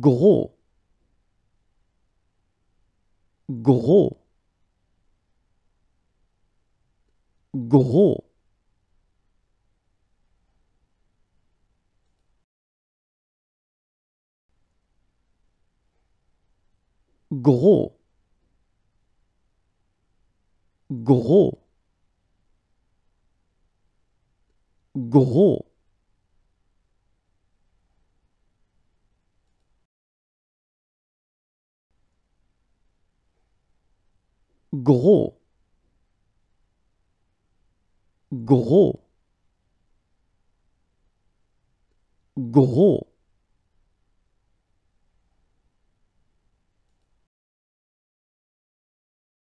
gros gros gros gros gros gros gros gros gros